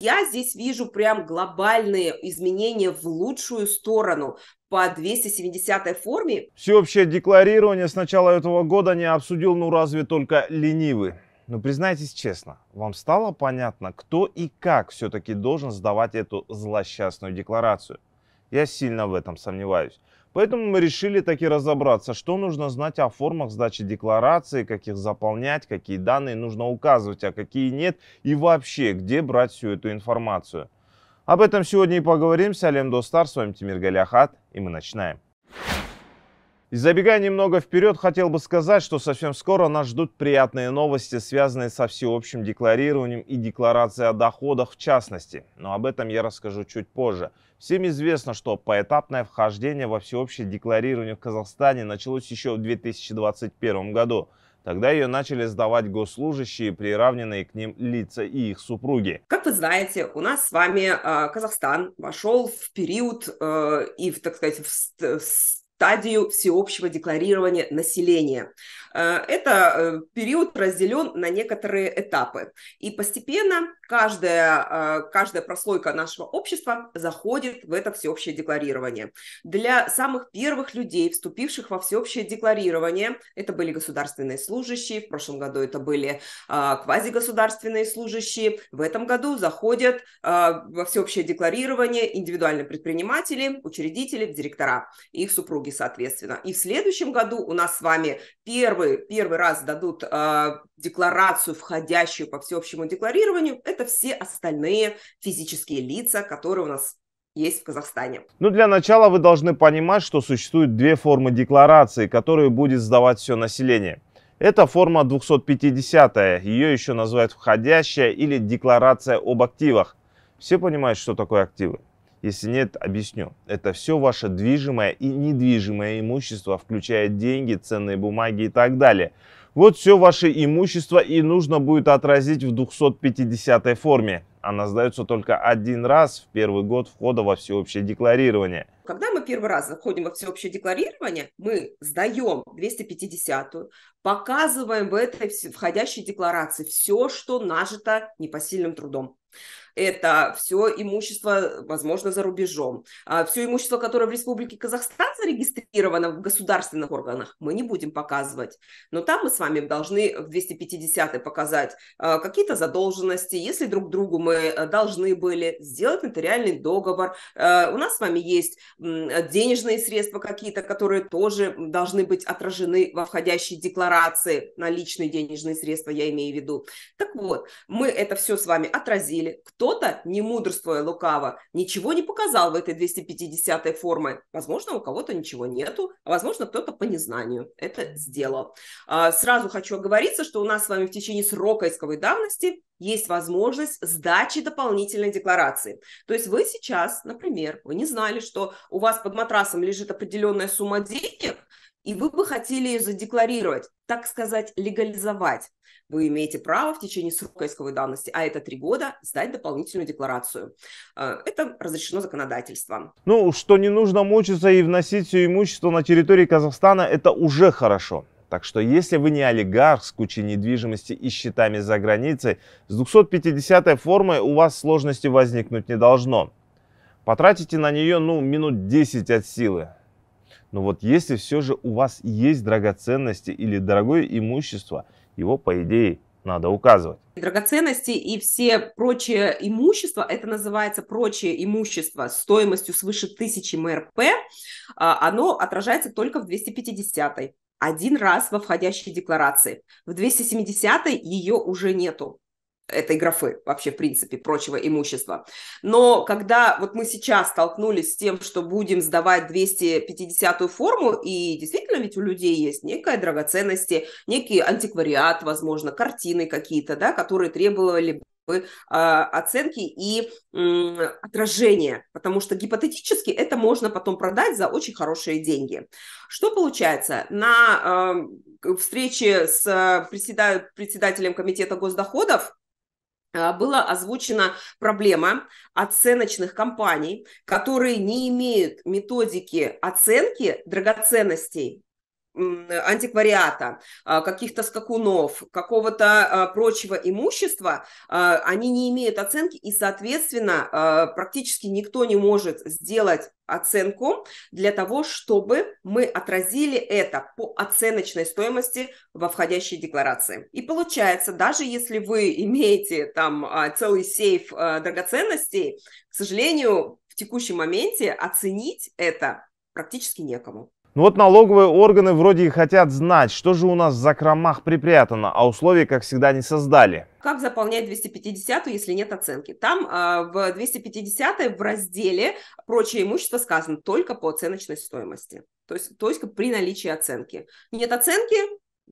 Я здесь вижу прям глобальные изменения в лучшую сторону по 270 форме. Всеобщее декларирование с начала этого года не обсудил, ну разве только ленивый. Но признайтесь честно, вам стало понятно, кто и как все-таки должен сдавать эту злосчастную декларацию? Я сильно в этом сомневаюсь. Поэтому мы решили таки разобраться, что нужно знать о формах сдачи декларации, как их заполнять, какие данные нужно указывать, а какие нет и вообще, где брать всю эту информацию. Об этом сегодня и поговорим. Салем Достар, с вами Тимир Галиахат, и мы начинаем. И забегая немного вперед, хотел бы сказать, что совсем скоро нас ждут приятные новости, связанные со всеобщим декларированием и декларацией о доходах в частности. Но об этом я расскажу чуть позже. Всем известно, что поэтапное вхождение во всеобщее декларирование в Казахстане началось еще в 2021 году. Тогда ее начали сдавать госслужащие, приравненные к ним лица и их супруги. Как вы знаете, у нас с вами э, Казахстан вошел в период э, и, в, так сказать, в, в стадию всеобщего декларирования населения. Э, это э, период разделен на некоторые этапы. И постепенно каждая, э, каждая прослойка нашего общества заходит в это всеобщее декларирование. Для самых первых людей, вступивших во всеобщее декларирование, это были государственные служащие, в прошлом году это были квазигосударственные служащие, в этом году заходят во всеобщее декларирование индивидуальные предприниматели, учредители, директора и их супруги, соответственно. И в следующем году у нас с вами первый которые первый раз дадут э, декларацию, входящую по всеобщему декларированию, это все остальные физические лица, которые у нас есть в Казахстане. Ну, для начала вы должны понимать, что существуют две формы декларации, которые будет сдавать все население. Это форма 250, ее еще называют входящая или декларация об активах. Все понимают, что такое активы? Если нет, объясню. Это все ваше движимое и недвижимое имущество, включая деньги, ценные бумаги и так далее. Вот все ваше имущество и нужно будет отразить в 250 форме. Она сдается только один раз в первый год входа во всеобщее декларирование. Когда мы первый раз заходим во всеобщее декларирование, мы сдаем 250-ю, показываем в этой входящей декларации все, что нажито непосильным трудом это все имущество, возможно, за рубежом. А все имущество, которое в Республике Казахстан зарегистрировано в государственных органах, мы не будем показывать. Но там мы с вами должны в 250 показать а, какие-то задолженности, если друг другу мы э, должны были сделать нотариальный договор. Э, у нас с вами есть денежные средства какие-то, которые тоже должны быть отражены во входящей декларации, наличные денежные средства, я имею в виду. Так вот, мы это все с вами отразили. Кто кто-то, не мудрствуя лукаво, ничего не показал в этой 250-й форме. Возможно, у кого-то ничего нету, а возможно, кто-то по незнанию это сделал. А, сразу хочу оговориться, что у нас с вами в течение срока исковой давности есть возможность сдачи дополнительной декларации. То есть вы сейчас, например, вы не знали, что у вас под матрасом лежит определенная сумма денег, и вы бы хотели ее задекларировать, так сказать, легализовать, вы имеете право в течение срока исковой давности, а это три года, сдать дополнительную декларацию. Э, это разрешено законодательством. Ну, что не нужно мучиться и вносить все имущество на территории Казахстана, это уже хорошо. Так что если вы не олигарх с кучей недвижимости и счетами за границей, с 250 формой у вас сложности возникнуть не должно. Потратите на нее, ну, минут 10 от силы. Но вот если все же у вас есть драгоценности или дорогое имущество, его, по идее, надо указывать. Драгоценности и все прочие имущество, это называется прочее имущество стоимостью свыше 1000 МРП, а, оно отражается только в 250 один раз во входящей декларации. В 270 й ее уже нету этой графы вообще, в принципе, прочего имущества. Но когда вот мы сейчас столкнулись с тем, что будем сдавать 250-ю форму, и действительно ведь у людей есть некая драгоценности, некий антиквариат, возможно, картины какие-то, да, которые требовали бы а, оценки и отражения, потому что гипотетически это можно потом продать за очень хорошие деньги. Что получается? На а, встрече с а, председателем комитета госдоходов а, была озвучена проблема оценочных компаний, которые не имеют методики оценки драгоценностей антиквариата, а, каких-то скакунов, какого-то а, прочего имущества, а, они не имеют оценки, и, соответственно, практически никто не может сделать оценку для того, чтобы мы отразили это по оценочной стоимости во входящей декларации. И получается, даже если вы имеете там целый сейф драгоценностей, к сожалению, в текущем моменте оценить это практически некому. Ну вот налоговые органы вроде и хотят знать, что же у нас в закромах припрятано, а условия, как всегда, не создали. Как заполнять 250 если нет оценки? Там э, в 250 в разделе «Прочее имущество» сказано только по оценочной стоимости. То есть, то есть при наличии оценки. Нет оценки,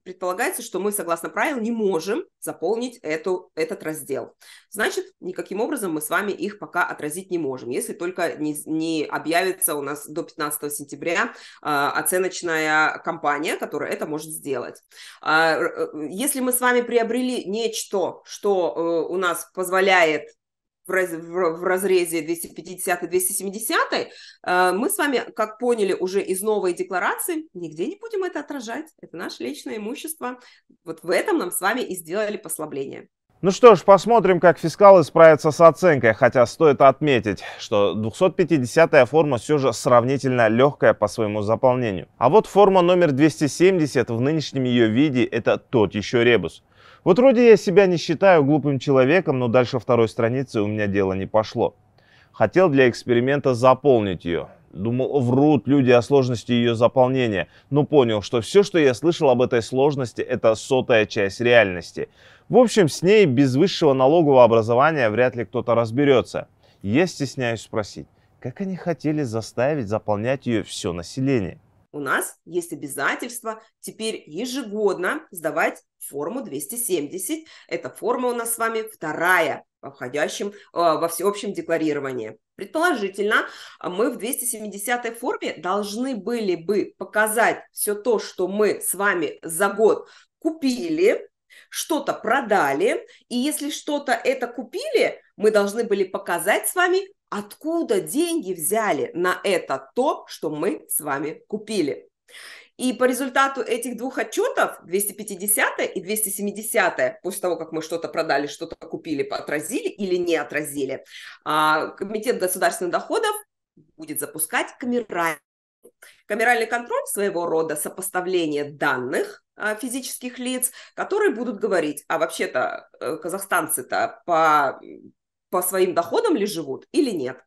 предполагается, что мы, согласно правил, не можем заполнить эту, этот раздел. Значит, никаким образом мы с вами их пока отразить не можем, если только не, не объявится у нас до 15 сентября э, оценочная компания, которая это может сделать. А, э, э, если мы с вами приобрели нечто, что э, у нас позволяет в, раз, в, в разрезе 250 и 270, э, мы с вами, как поняли уже из новой декларации, нигде не будем это отражать. Это наше личное имущество. Вот в этом нам с вами и сделали послабление. Ну что ж, посмотрим, как фискалы справятся с оценкой, хотя стоит отметить, что 250-я форма все же сравнительно легкая по своему заполнению. А вот форма номер 270 в нынешнем ее виде это тот еще ребус. Вот вроде я себя не считаю глупым человеком, но дальше второй страницы у меня дело не пошло. Хотел для эксперимента заполнить ее. Думал, врут люди о сложности ее заполнения, но понял, что все, что я слышал об этой сложности, это сотая часть реальности. В общем, с ней без высшего налогового образования вряд ли кто-то разберется. Я стесняюсь спросить, как они хотели заставить заполнять ее все население? у нас есть обязательство теперь ежегодно сдавать форму 270. Эта форма у нас с вами вторая во входящем, а, во всеобщем декларировании. Предположительно, а, мы в 270 форме должны были бы показать все то, что мы с вами за год купили, что-то продали, и если что-то это купили, мы должны были показать с вами откуда деньги взяли на это то, что мы с вами купили. И по результату этих двух отчетов, 250 и 270, после того, как мы что-то продали, что-то купили, отразили или не отразили, а, Комитет государственных доходов будет запускать камеральный Камеральный контроль своего рода сопоставление данных а, физических лиц, которые будут говорить, а вообще-то э, казахстанцы-то по по своим доходам ли живут или нет.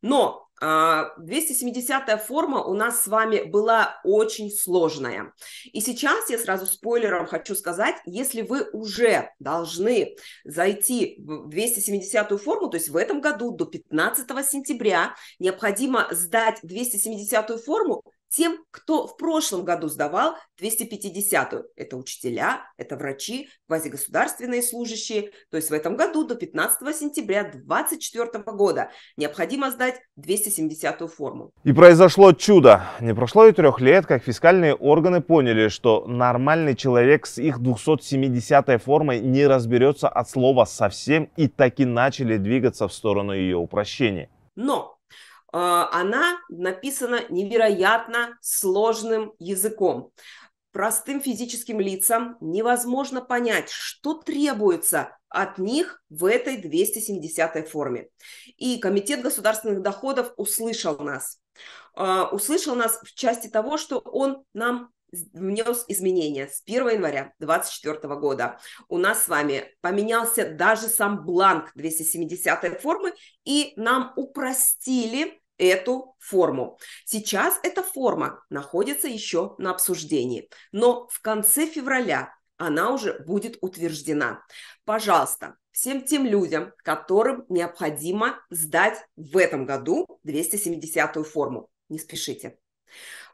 Но 270-я а, форма у нас с вами была очень сложная. И сейчас я сразу спойлером хочу сказать, если вы уже должны зайти в 270-ю форму, то есть в этом году до 15 сентября необходимо сдать 270-ю форму тем, кто в прошлом году сдавал 250-ю. Это учителя, это врачи, квазигосударственные служащие. То есть в этом году до 15 сентября 2024 года необходимо сдать 270-ю форму. И произошло чудо. Не прошло и трех лет, как фискальные органы поняли, что нормальный человек с их 270-й формой не разберется от слова совсем и таки начали двигаться в сторону ее упрощения. Но а, она написана невероятно сложным языком. Простым физическим лицам невозможно понять, что требуется от них в этой 270 форме. И Комитет государственных доходов услышал нас. А, услышал нас в части того, что он нам внес изменения с 1 января 2024 года. У нас с вами поменялся даже сам бланк 270 формы, и нам упростили эту форму. Сейчас эта форма находится еще на обсуждении, но в конце февраля она уже будет утверждена. Пожалуйста, всем тем людям, которым необходимо сдать в этом году 270 форму, не спешите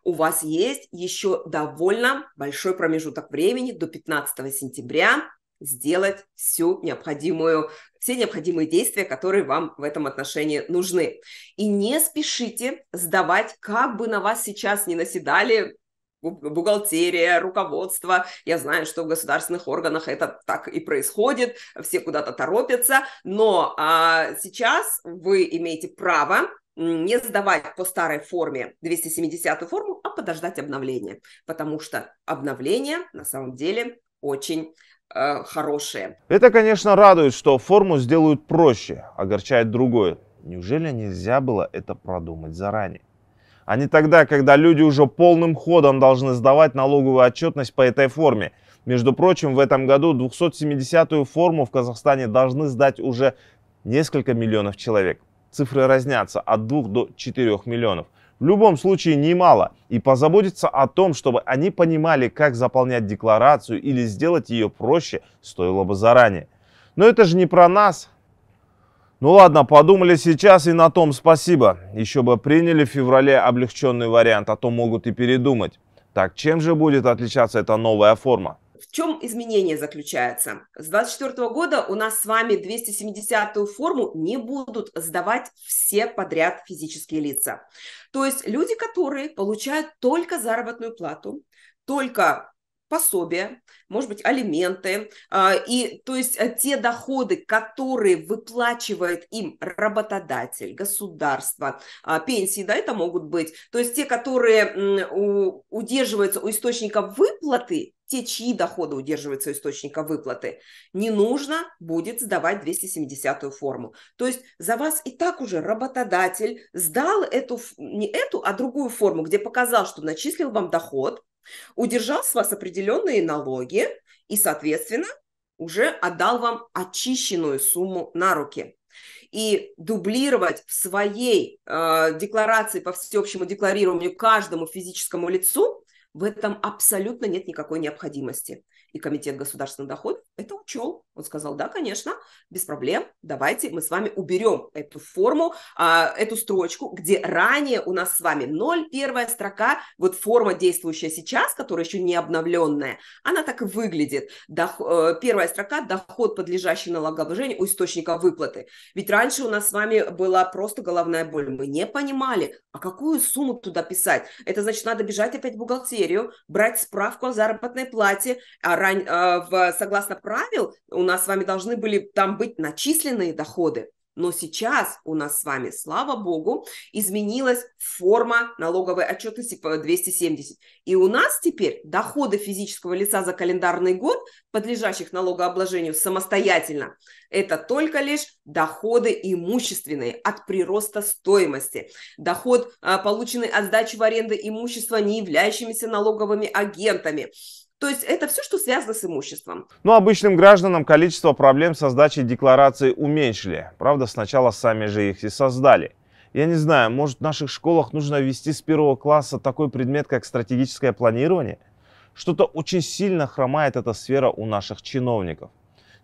у вас есть еще довольно большой промежуток времени до 15 сентября сделать всю необходимую, все необходимые действия, которые вам в этом отношении нужны. И не спешите сдавать, как бы на вас сейчас не наседали бухгалтерия, руководство. Я знаю, что в государственных органах это так и происходит, все куда-то торопятся, но а, сейчас вы имеете право не сдавать по старой форме 270 форму, а подождать обновления, потому что обновление на самом деле очень э, хорошее. Это, конечно, радует, что форму сделают проще, огорчает другое. Неужели нельзя было это продумать заранее? А не тогда, когда люди уже полным ходом должны сдавать налоговую отчетность по этой форме. Между прочим, в этом году 270-ю форму в Казахстане должны сдать уже несколько миллионов человек цифры разнятся от 2 до 4 миллионов. В любом случае немало, и позаботиться о том, чтобы они понимали, как заполнять декларацию или сделать ее проще, стоило бы заранее. Но это же не про нас. Ну ладно, подумали сейчас и на том спасибо. Еще бы приняли в феврале облегченный вариант, а то могут и передумать. Так чем же будет отличаться эта новая форма? в чем изменение заключается? С 2024 года у нас с вами 270-ю форму не будут сдавать все подряд физические лица. То есть люди, которые получают только заработную плату, только пособия, может быть, алименты. А, и то есть э, те доходы, которые выплачивает им работодатель, государство, а, пенсии, да, это могут быть. То есть те, которые удерживаются у источника выплаты, те, чьи доходы удерживаются у источника выплаты, не нужно будет сдавать 270-ю форму. То есть за вас и так уже работодатель сдал эту, не эту, а другую форму, где показал, что начислил вам доход, удержал с вас определенные налоги и, соответственно, уже отдал вам очищенную сумму на руки. И дублировать в своей э, декларации по всеобщему декларированию каждому физическому лицу в этом абсолютно нет никакой необходимости. И комитет государственных доходов это учел. Он сказал, да, конечно, без проблем, давайте мы с вами уберем эту форму, а, эту строчку, где ранее у нас с вами 0, первая строка, вот форма, действующая сейчас, которая еще не обновленная, она так и выглядит. Э, первая строка – доход, подлежащий налогообложению у источника выплаты. Ведь раньше у нас с вами была просто головная боль. Мы не понимали, а какую сумму туда писать. Это значит, надо бежать опять в бухгалтерию, брать справку о заработной плате, а ран... Э, в... согласно правил у нас с вами должны были там быть начисленные доходы, но сейчас у нас с вами, слава богу, изменилась форма налоговой отчетности по 270. И у нас теперь доходы физического лица за календарный год, подлежащих налогообложению самостоятельно, это только лишь доходы имущественные от прироста стоимости. Доход, э, полученный от сдачи в аренду имущества, не являющимися налоговыми агентами – то есть это все, что связано с имуществом. Но обычным гражданам количество проблем со сдачей декларации уменьшили. Правда, сначала сами же их и создали. Я не знаю, может в наших школах нужно ввести с первого класса такой предмет, как стратегическое планирование? Что-то очень сильно хромает эта сфера у наших чиновников.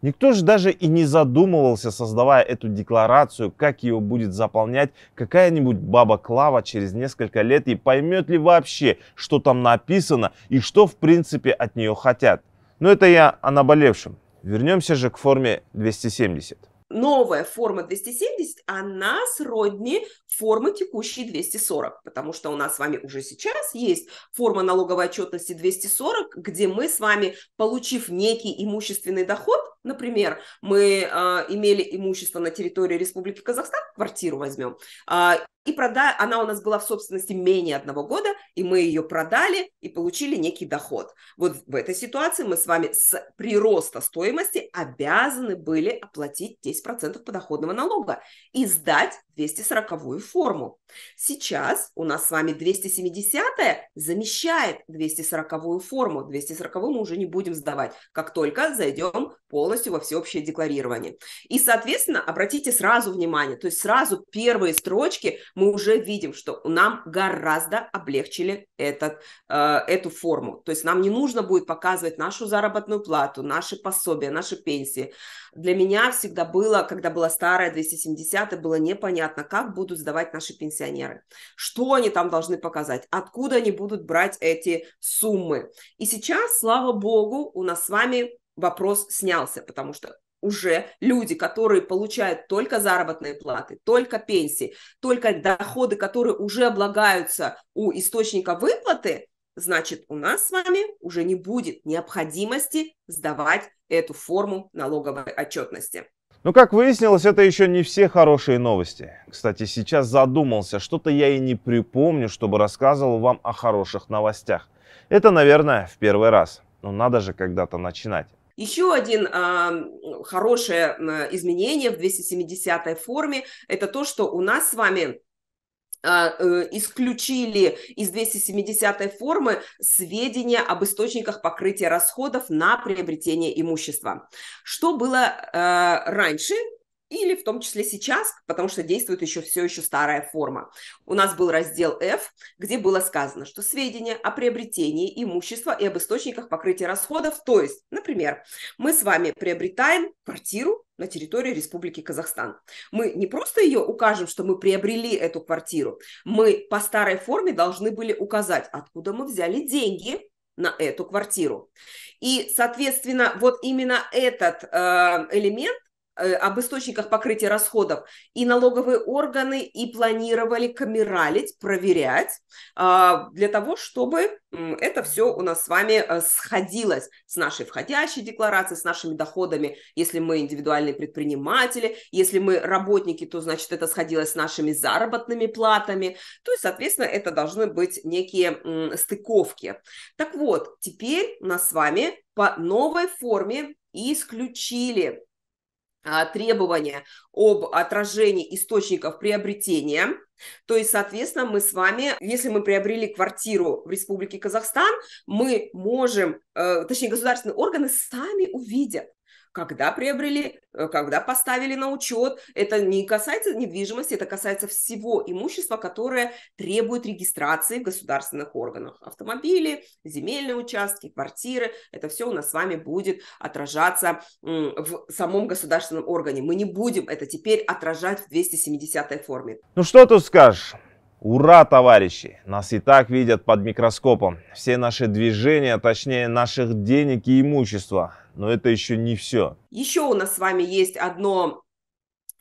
Никто же даже и не задумывался, создавая эту декларацию, как ее будет заполнять какая-нибудь баба Клава через несколько лет и поймет ли вообще, что там написано и что в принципе от нее хотят. Но это я о наболевшем. Вернемся же к форме 270 новая форма 270, она сродни формы текущей 240, потому что у нас с вами уже сейчас есть форма налоговой отчетности 240, где мы с вами, получив некий имущественный доход, Например, мы а, имели имущество на территории Республики Казахстан, квартиру возьмем, а, и прода... она у нас была в собственности менее одного года, и мы ее продали и получили некий доход. Вот в этой ситуации мы с вами с прироста стоимости обязаны были оплатить 10% подоходного налога и сдать 240 форму. Сейчас у нас с вами 270 замещает 240 форму. 240 мы уже не будем сдавать, как только зайдем пол полностью во всеобщее декларирование. И, соответственно, обратите сразу внимание, то есть сразу первые строчки мы уже видим, что нам гораздо облегчили этот, э, эту форму. То есть нам не нужно будет показывать нашу заработную плату, наши пособия, наши пенсии. Для меня всегда было, когда была старая 270, было непонятно, как будут сдавать наши пенсионеры, что они там должны показать, откуда они будут брать эти суммы. И сейчас, слава богу, у нас с вами вопрос снялся, потому что уже люди, которые получают только заработные платы, только пенсии, только доходы, которые уже облагаются у источника выплаты, значит, у нас с вами уже не будет необходимости сдавать эту форму налоговой отчетности. Но, ну, как выяснилось, это еще не все хорошие новости. Кстати, сейчас задумался, что-то я и не припомню, чтобы рассказывал вам о хороших новостях. Это, наверное, в первый раз. Но надо же когда-то начинать. Еще один э, хорошее изменение в 270-й форме – это то, что у нас с вами а, э, исключили из 270 формы сведения об источниках покрытия расходов на приобретение имущества. Что было э, раньше, или в том числе сейчас, потому что действует еще все еще старая форма. У нас был раздел F, где было сказано, что сведения о приобретении имущества и об источниках покрытия расходов, то есть, например, мы с вами приобретаем квартиру на территории Республики Казахстан. Мы не просто ее укажем, что мы приобрели эту квартиру, мы по старой форме должны были указать, откуда мы взяли деньги на эту квартиру. И, соответственно, вот именно этот э, элемент Э, об источниках покрытия расходов и налоговые органы, и планировали камералить, проверять а, для того, чтобы это все у нас с вами э, сходилось с нашей входящей декларацией, с нашими доходами. Если мы индивидуальные предприниматели, если мы работники, то значит это сходилось с нашими заработными платами. То есть, соответственно, это должны быть некие стыковки. Так вот, теперь у нас с вами по новой форме исключили а, требования об отражении источников приобретения. То есть, соответственно, мы с вами, если мы приобрели квартиру в Республике Казахстан, мы можем, э, точнее, государственные органы сами увидят, когда приобрели, э, когда поставили на учет. Это не касается недвижимости, это касается всего имущества, которое требует регистрации в государственных органах. Автомобили, земельные участки, квартиры, это все у нас с вами будет отражаться в самом государственном органе. Мы не будем это теперь отражать в 270 форме. Ну что тут скажешь? Ура, товарищи! Нас и так видят под микроскопом. Все наши движения, точнее наших денег и имущества. Но это еще не все. Еще у нас с вами есть одно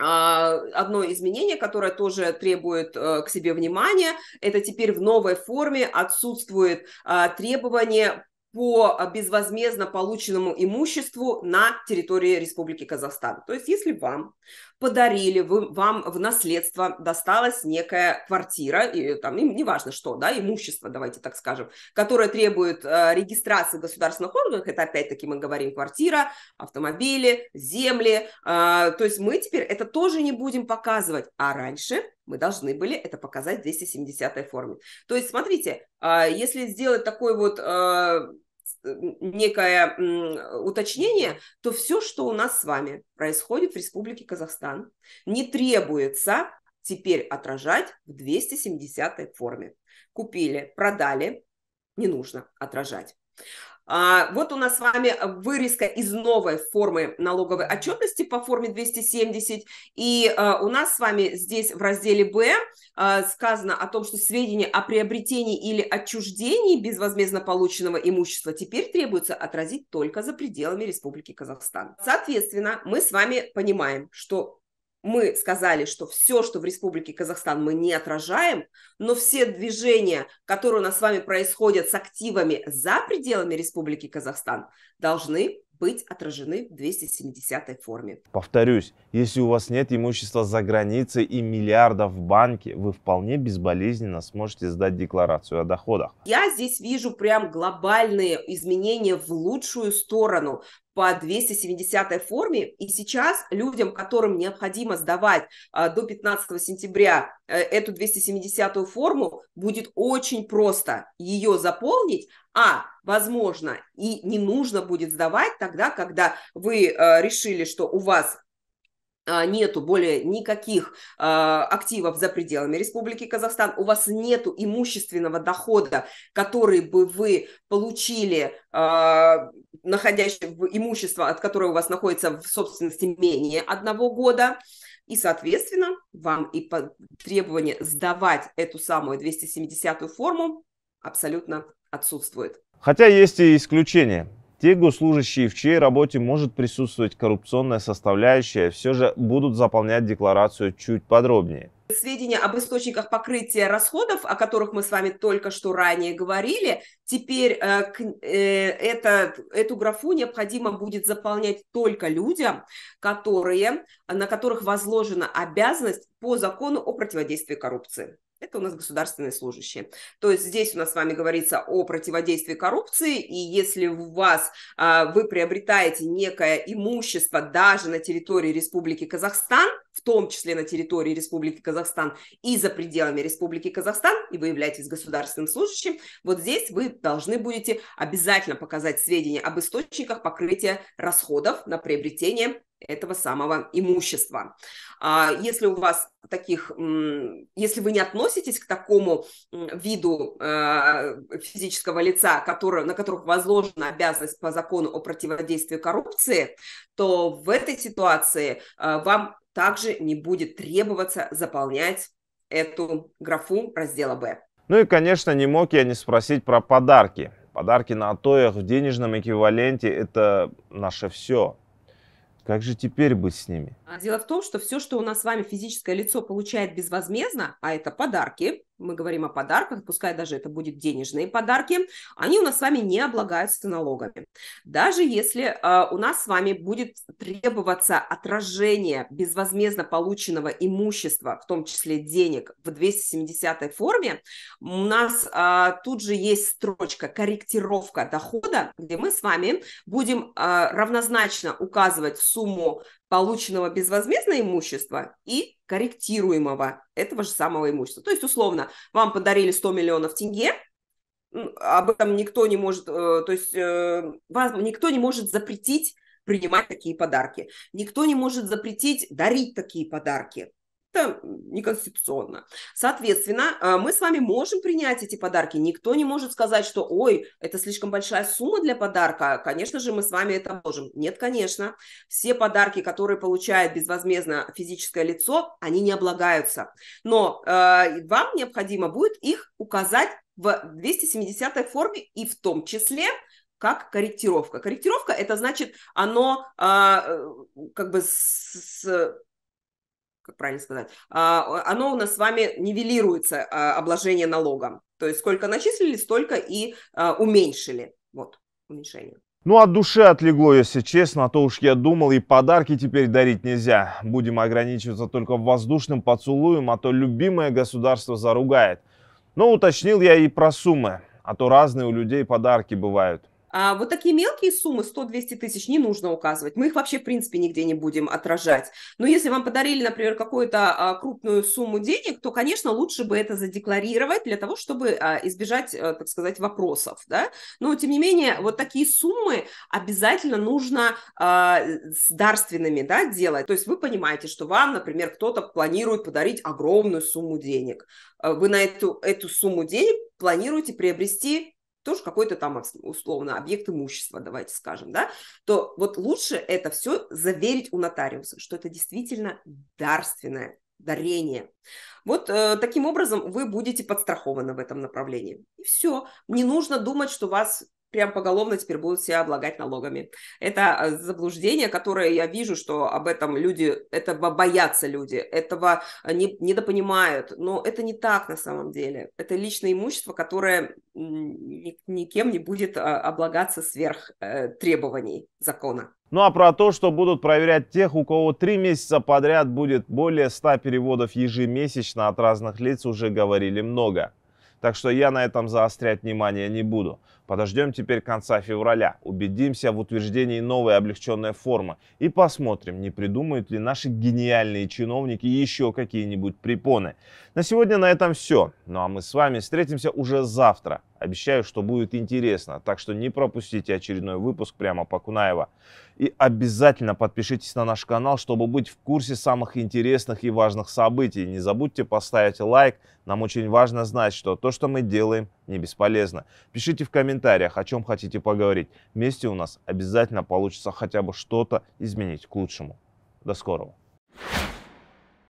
а, одно изменение, которое тоже требует э, к себе внимания, это теперь в новой форме отсутствует а, требование по безвозмездно полученному имуществу на территории Республики Казахстан. То есть, если вам подарили, вы, вам в наследство досталась некая квартира, и, там, им неважно что, да, имущество, давайте так скажем, которое требует э, регистрации в государственных органах, это опять-таки мы говорим квартира, автомобили, земли, э, то есть мы теперь это тоже не будем показывать, а раньше мы должны были это показать в 270 форме. То есть, смотрите, а, если сделать такой вот э, некое уточнение, то все, что у нас с вами происходит в Республике Казахстан, не требуется теперь отражать в 270 форме. Купили, продали, не нужно отражать. А, вот у нас с вами э, вырезка из новой формы налоговой отчетности по форме 270. И э, у нас с вами здесь в разделе «Б» э, сказано о том, что сведения о приобретении или отчуждении безвозмездно полученного имущества теперь требуется отразить только за пределами Республики Казахстан. Соответственно, мы с вами понимаем, что мы сказали, что все, что в Республике Казахстан, мы не отражаем, но все движения, которые у нас с вами происходят с активами за пределами Республики Казахстан, должны быть отражены в 270 форме. Повторюсь, если у вас нет имущества за границей и миллиардов в банке, вы вполне безболезненно сможете сдать декларацию о доходах. Я здесь вижу прям глобальные изменения в лучшую сторону, по 270 форме. И сейчас людям, которым необходимо сдавать а, до 15 сентября э, эту 270 форму, будет очень просто ее заполнить, а, возможно, и не нужно будет сдавать тогда, когда вы э, решили, что у вас а, нету более никаких э, активов за пределами Республики Казахстан, у вас нету имущественного дохода, который бы вы получили, э, находясь в имущество, от которого у вас находится в собственности менее одного года, и, соответственно, вам и по требование сдавать эту самую 270-ю форму абсолютно отсутствует. Хотя есть и исключения. Те госслужащие, в чьей работе может присутствовать коррупционная составляющая, все же будут заполнять декларацию чуть подробнее. Сведения об источниках покрытия расходов, о которых мы с вами только что ранее говорили, теперь э, к, э, это, эту графу необходимо будет заполнять только людям, которые, на которых возложена обязанность по закону о противодействии коррупции это у нас государственные служащие. То есть здесь у нас с вами говорится о противодействии коррупции, и если у вас а, вы приобретаете некое имущество даже на территории Республики Казахстан – в том числе на территории Республики Казахстан и за пределами Республики Казахстан, и вы являетесь государственным служащим, вот здесь вы должны будете обязательно показать сведения об источниках покрытия расходов на приобретение этого самого имущества. А, если у вас таких, если вы не относитесь к такому виду а, физического лица, который, на которых возложена обязанность по закону о противодействии коррупции, то в этой ситуации а, вам также не будет требоваться заполнять эту графу раздела «Б». Ну и, конечно, не мог я не спросить про подарки. Подарки на АТОях в денежном эквиваленте – это наше все. Как же теперь быть с ними? Дело в том, что все, что у нас с вами физическое лицо получает безвозмездно, а это подарки, мы говорим о подарках, пускай даже это будут денежные подарки, они у нас с вами не облагаются налогами. Даже если э, у нас с вами будет требоваться отражение безвозмездно полученного имущества, в том числе денег, в 270 форме, у нас э, тут же есть строчка корректировка дохода, где мы с вами будем э, равнозначно указывать сумму полученного безвозмездно имущества и корректируемого этого же самого имущества. То есть, условно, вам подарили 100 миллионов тенге, об этом никто не может, э, то есть э, вам никто не может запретить принимать такие подарки. Никто не может запретить дарить такие подарки это неконституционно. Соответственно, а, мы с вами можем принять эти подарки. Никто не может сказать, что, ой, это слишком большая сумма для подарка. Конечно же, мы с вами это можем. Нет, конечно. Все подарки, которые получает безвозмездно физическое лицо, они не облагаются. Но э, вам необходимо будет их указать в 270 форме и в том числе как корректировка. Корректировка это значит, оно а, э, как бы с, с как правильно сказать, а, оно у нас с вами нивелируется, а, обложение налогом. То есть сколько начислили, столько и а, уменьшили. Вот, уменьшение. Ну, от души отлегло, если честно, а то уж я думал, и подарки теперь дарить нельзя. Будем ограничиваться только воздушным поцелуем, а то любимое государство заругает. Но уточнил я и про суммы, а то разные у людей подарки бывают. А вот такие мелкие суммы, 100-200 тысяч, не нужно указывать. Мы их вообще, в принципе, нигде не будем отражать. Но если вам подарили, например, какую-то а, крупную сумму денег, то, конечно, лучше бы это задекларировать для того, чтобы а, избежать, э, так сказать, вопросов. Да? Но, тем не менее, вот такие суммы обязательно нужно а, с дарственными да, делать. То есть вы понимаете, что вам, например, кто-то планирует подарить огромную сумму денег. Э, вы на эту, эту сумму денег планируете приобрести тоже какой-то там условно объект имущества, давайте скажем, да, то вот лучше это все заверить у нотариуса, что это действительно дарственное дарение. Вот э, таким образом вы будете подстрахованы в этом направлении. И все. Не нужно думать, что вас прям поголовно теперь будут себя облагать налогами. Это а, заблуждение, которое я вижу, что об этом люди, этого боятся люди, этого а, не, недопонимают. Но это не так на самом деле. Это личное имущество, которое никем не будет а, облагаться сверх э, требований закона. Ну а про то, что будут проверять тех, у кого три месяца подряд будет более 100 переводов ежемесячно от разных лиц, уже говорили много. Так что я на этом заострять внимание не буду. Подождем теперь конца февраля, убедимся в утверждении новой облегченной формы и посмотрим, не придумают ли наши гениальные чиновники еще какие-нибудь препоны. На сегодня на этом все. Ну а мы с вами встретимся уже завтра. Обещаю, что будет интересно, так что не пропустите очередной выпуск прямо по Кунаева. И обязательно подпишитесь на наш канал, чтобы быть в курсе самых интересных и важных событий. Не забудьте поставить лайк, нам очень важно знать, что то, что мы делаем, не бесполезно. Пишите в комментариях, о чем хотите поговорить. Вместе у нас обязательно получится хотя бы что-то изменить к лучшему. До скорого.